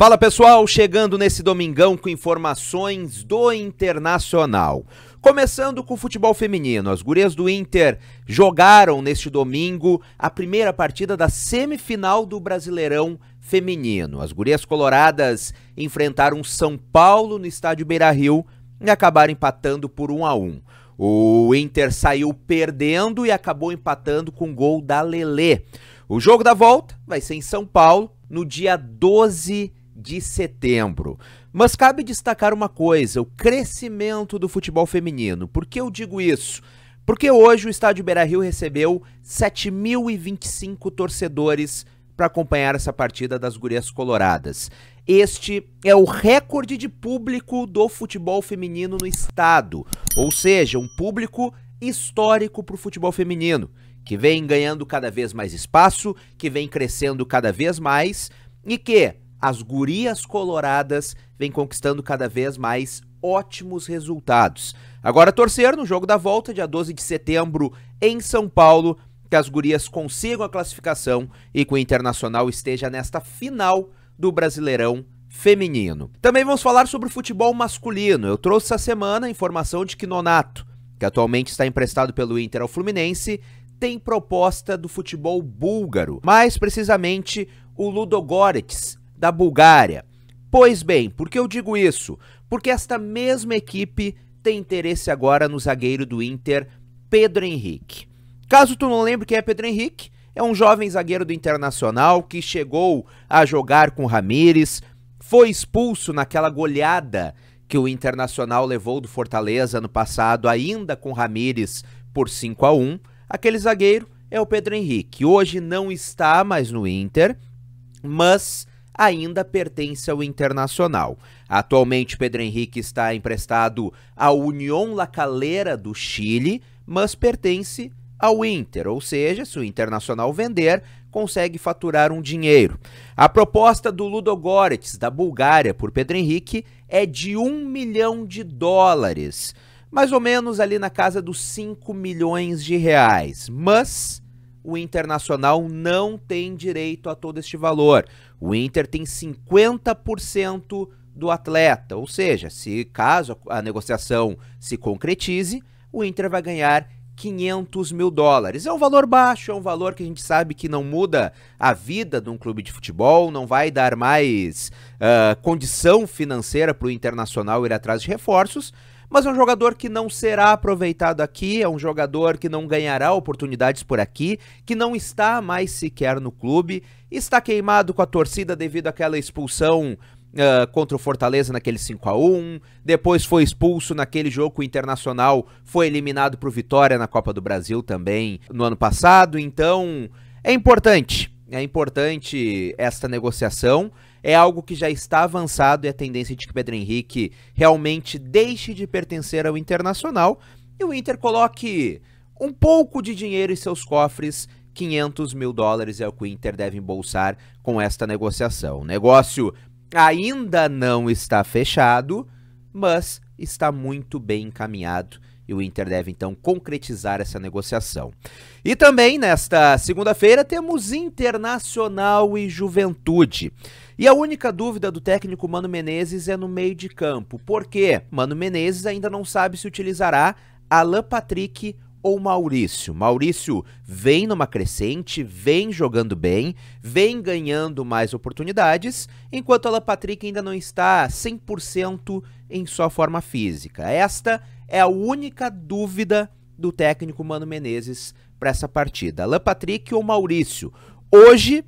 Fala pessoal, chegando nesse domingão com informações do Internacional. Começando com o futebol feminino, as gurias do Inter jogaram neste domingo a primeira partida da semifinal do Brasileirão Feminino. As gurias coloradas enfrentaram São Paulo no estádio Beira-Rio e acabaram empatando por 1 a 1. O Inter saiu perdendo e acabou empatando com o gol da Lelê. O jogo da volta vai ser em São Paulo no dia 12 de setembro. Mas cabe destacar uma coisa: o crescimento do futebol feminino. Por que eu digo isso? Porque hoje o estádio Beira Rio recebeu 7.025 torcedores para acompanhar essa partida das Gurias Coloradas. Este é o recorde de público do futebol feminino no estado, ou seja, um público histórico para o futebol feminino, que vem ganhando cada vez mais espaço, que vem crescendo cada vez mais e que as gurias coloradas vêm conquistando cada vez mais ótimos resultados. Agora torcer no jogo da volta, dia 12 de setembro, em São Paulo, que as gurias consigam a classificação e que o Internacional esteja nesta final do Brasileirão feminino. Também vamos falar sobre o futebol masculino. Eu trouxe essa semana a informação de que Nonato, que atualmente está emprestado pelo Inter ao Fluminense, tem proposta do futebol búlgaro, mais precisamente o Ludogorets, da Bulgária. Pois bem, por que eu digo isso? Porque esta mesma equipe tem interesse agora no zagueiro do Inter, Pedro Henrique. Caso tu não lembre quem é Pedro Henrique, é um jovem zagueiro do Internacional que chegou a jogar com Ramires, foi expulso naquela goleada que o Internacional levou do Fortaleza no passado, ainda com Ramires por 5 a 1. Aquele zagueiro é o Pedro Henrique. Hoje não está mais no Inter, mas ainda pertence ao Internacional. Atualmente, Pedro Henrique está emprestado à União La Calera do Chile, mas pertence ao Inter, ou seja, se o Internacional vender, consegue faturar um dinheiro. A proposta do Ludogorets da Bulgária, por Pedro Henrique, é de um milhão de dólares, mais ou menos ali na casa dos 5 milhões de reais. Mas o Internacional não tem direito a todo este valor. O Inter tem 50% do atleta, ou seja, se caso a negociação se concretize, o Inter vai ganhar 500 mil dólares. É um valor baixo, é um valor que a gente sabe que não muda a vida de um clube de futebol, não vai dar mais uh, condição financeira para o Internacional ir atrás de reforços, mas é um jogador que não será aproveitado aqui, é um jogador que não ganhará oportunidades por aqui, que não está mais sequer no clube, está queimado com a torcida devido àquela expulsão Uh, contra o Fortaleza naquele 5 a 1 depois foi expulso naquele jogo internacional, foi eliminado para o Vitória na Copa do Brasil também no ano passado, então é importante é importante esta negociação. É algo que já está avançado e a tendência de que Pedro Henrique realmente deixe de pertencer ao Internacional e o Inter coloque um pouco de dinheiro em seus cofres 500 mil dólares é o que o Inter deve embolsar com esta negociação. O negócio ainda não está fechado, mas está muito bem encaminhado e o Inter deve então concretizar essa negociação. E também nesta segunda-feira temos Internacional e Juventude. E a única dúvida do técnico Mano Menezes é no meio de campo. Por quê? Mano Menezes ainda não sabe se utilizará Alan Patrick ou Maurício? Maurício vem numa crescente, vem jogando bem, vem ganhando mais oportunidades, enquanto a Patrick ainda não está 100% em sua forma física. Esta é a única dúvida do técnico Mano Menezes para essa partida. Alan Patrick ou Maurício? Hoje,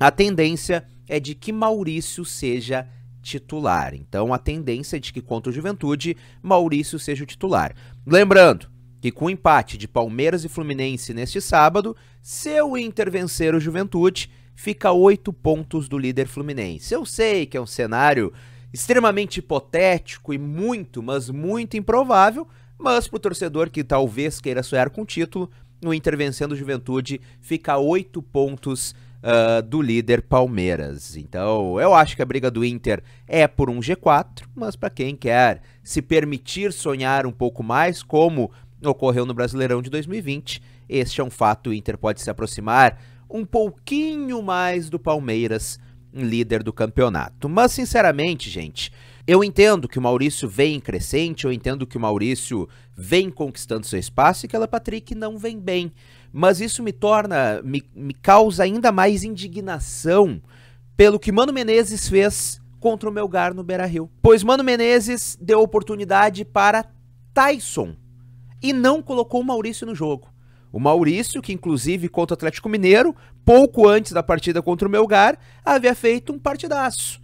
a tendência é de que Maurício seja titular. Então, a tendência é de que contra o Juventude, Maurício seja o titular. Lembrando, que com o empate de Palmeiras e Fluminense neste sábado, se o Inter vencer o Juventude, fica oito 8 pontos do líder Fluminense. Eu sei que é um cenário extremamente hipotético e muito, mas muito improvável, mas para o torcedor que talvez queira sonhar com o título, o Inter vencendo o Juventude fica oito 8 pontos uh, do líder Palmeiras. Então, eu acho que a briga do Inter é por um G4, mas para quem quer se permitir sonhar um pouco mais, como ocorreu no Brasileirão de 2020. Este é um fato, o Inter pode se aproximar um pouquinho mais do Palmeiras, líder do campeonato. Mas sinceramente, gente, eu entendo que o Maurício vem crescente, eu entendo que o Maurício vem conquistando seu espaço e que a Patrick não vem bem. Mas isso me torna, me, me causa ainda mais indignação pelo que Mano Menezes fez contra o Melgar no Beira Rio. Pois Mano Menezes deu oportunidade para Tyson e não colocou o Maurício no jogo. O Maurício, que inclusive contra o Atlético Mineiro, pouco antes da partida contra o Melgar, havia feito um partidaço.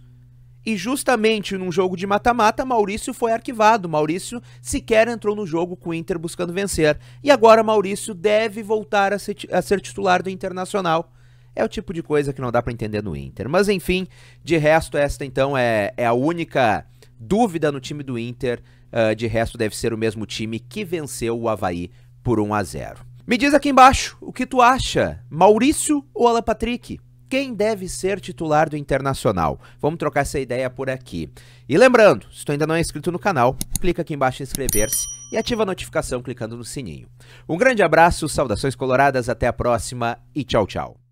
E justamente num jogo de mata-mata, Maurício foi arquivado. Maurício sequer entrou no jogo com o Inter buscando vencer. E agora Maurício deve voltar a ser, a ser titular do Internacional. É o tipo de coisa que não dá para entender no Inter. Mas enfim, de resto, esta então é, é a única dúvida no time do Inter. Uh, de resto, deve ser o mesmo time que venceu o Havaí por 1 a 0 Me diz aqui embaixo o que tu acha, Maurício ou Alan Patrick? Quem deve ser titular do Internacional? Vamos trocar essa ideia por aqui. E lembrando, se tu ainda não é inscrito no canal, clica aqui embaixo em inscrever-se e ativa a notificação clicando no sininho. Um grande abraço, saudações coloradas, até a próxima e tchau, tchau.